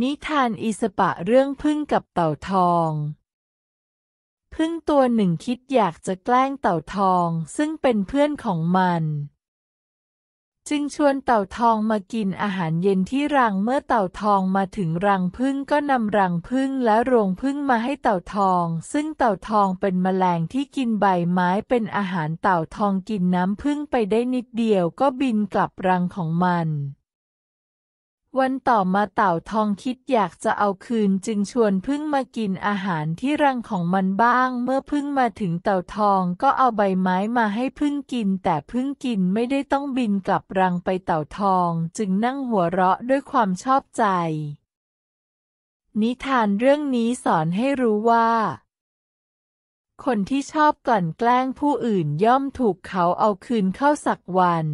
นิทานอิสปะเรื่องพึ่งกับเต่าทอง พึ่งตัวหนึ่งคิดอยากจะแกล้งเต่าทองซึ่งเป็นเพื่อนของมัน จึงชวนเต่าทองมากินอาหารเย็นที่รังเมื่อเต่าทองมาถึงรังพึ่งก็นำรังพึ่งและรวงพึ่งมาให้เต่าทอง ซึ่งเต่าทองเป็นแมลงที่กินใบไม้เป็นอาหารเต่าทองกินน้ำพึ่งไปได้นิดเดียวก็บินกลับรังของมันวันต่อมาเต่าทองคิดอยากจะเอาคืนจึงชวนพึ่งมากินอาหารที่รังของมันบ้าง เมื่อพึ่งมาถึงเต่าทองก็เอาใบไม้มาให้พึ่งกิน แต่พึ่งกินไม่ได้ต้องบินกลับรังไปเต่าทอง จึงนั่งหัวเราะด้วยความชอบใจ นิทานเรื่องนี้สอนให้รู้ว่า คนที่ชอบกลั่นแกล้งผู้อื่นย่อมถูกเขาเอาคืนเข้าสักวัน